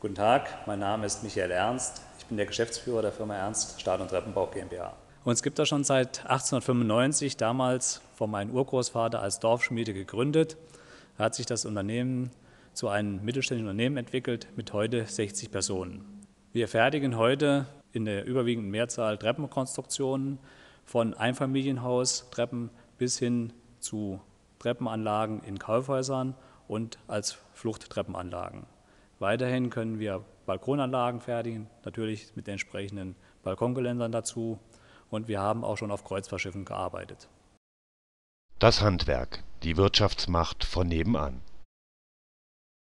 Guten Tag, mein Name ist Michael Ernst. Ich bin der Geschäftsführer der Firma Ernst Stahl- und Treppenbau GmbH. Uns gibt es schon seit 1895, damals von meinem Urgroßvater als Dorfschmiede gegründet. hat sich das Unternehmen zu einem mittelständischen Unternehmen entwickelt mit heute 60 Personen. Wir fertigen heute in der überwiegenden Mehrzahl Treppenkonstruktionen von Einfamilienhaustreppen bis hin zu Treppenanlagen in Kaufhäusern und als Fluchttreppenanlagen. Weiterhin können wir Balkonanlagen fertigen, natürlich mit den entsprechenden Balkongeländern dazu. Und wir haben auch schon auf Kreuzfahrtschiffen gearbeitet. Das Handwerk, die Wirtschaftsmacht von nebenan.